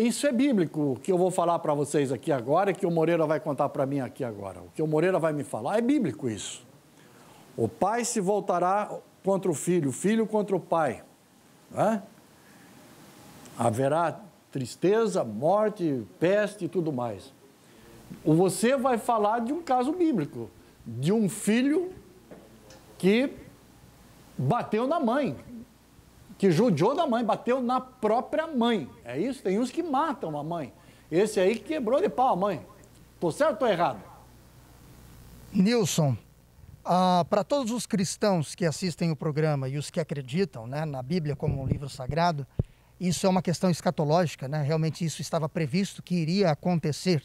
Isso é bíblico. O que eu vou falar para vocês aqui agora e é que o Moreira vai contar para mim aqui agora. O que o Moreira vai me falar é bíblico isso. O pai se voltará contra o filho, o filho contra o pai. Né? Haverá tristeza, morte, peste e tudo mais. Você vai falar de um caso bíblico, de um filho que bateu na mãe, que judiou da mãe, bateu na própria mãe. É isso? Tem uns que matam a mãe. Esse aí quebrou de pau a mãe. Tô certo ou tô errado? Nilson, ah, para todos os cristãos que assistem o programa e os que acreditam né, na Bíblia como um livro sagrado, isso é uma questão escatológica, né? realmente isso estava previsto que iria acontecer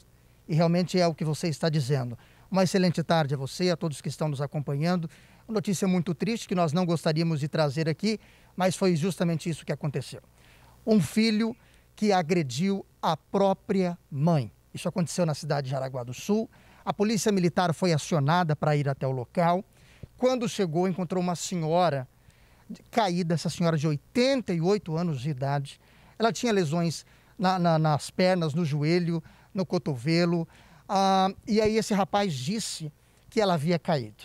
e realmente é o que você está dizendo. Uma excelente tarde a você, a todos que estão nos acompanhando. Uma notícia muito triste que nós não gostaríamos de trazer aqui, mas foi justamente isso que aconteceu. Um filho que agrediu a própria mãe. Isso aconteceu na cidade de Jaraguá do Sul. A polícia militar foi acionada para ir até o local. Quando chegou, encontrou uma senhora caída, essa senhora de 88 anos de idade. Ela tinha lesões na, na, nas pernas, no joelho, no cotovelo. Ah, e aí esse rapaz disse que ela havia caído.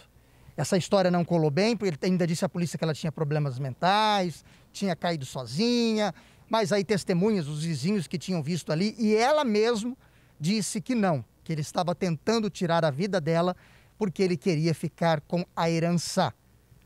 Essa história não colou bem, porque ele ainda disse à polícia que ela tinha problemas mentais, tinha caído sozinha, mas aí testemunhas, os vizinhos que tinham visto ali, e ela mesmo disse que não, que ele estava tentando tirar a vida dela porque ele queria ficar com a herança.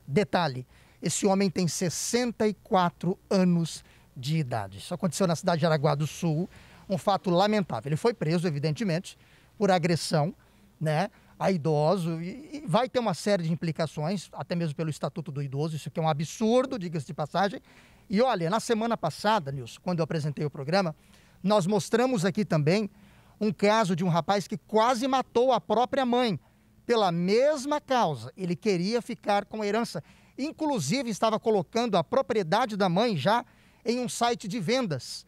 Detalhe, esse homem tem 64 anos de idade. Isso aconteceu na cidade de Araguá do Sul, um fato lamentável. Ele foi preso, evidentemente, por agressão, né? A idoso, e, e vai ter uma série de implicações, até mesmo pelo Estatuto do Idoso, isso que é um absurdo, diga-se de passagem. E olha, na semana passada, Nilson, quando eu apresentei o programa, nós mostramos aqui também um caso de um rapaz que quase matou a própria mãe pela mesma causa. Ele queria ficar com a herança. Inclusive, estava colocando a propriedade da mãe já em um site de vendas.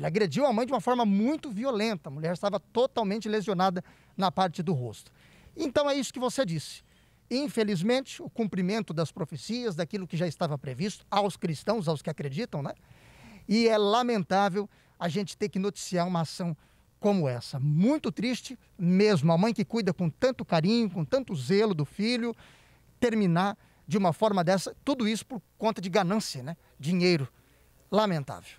Ele agrediu a mãe de uma forma muito violenta. A mulher estava totalmente lesionada na parte do rosto. Então é isso que você disse. Infelizmente, o cumprimento das profecias, daquilo que já estava previsto aos cristãos, aos que acreditam, né? E é lamentável a gente ter que noticiar uma ação como essa. Muito triste mesmo. A mãe que cuida com tanto carinho, com tanto zelo do filho, terminar de uma forma dessa, tudo isso por conta de ganância, né? Dinheiro. Lamentável.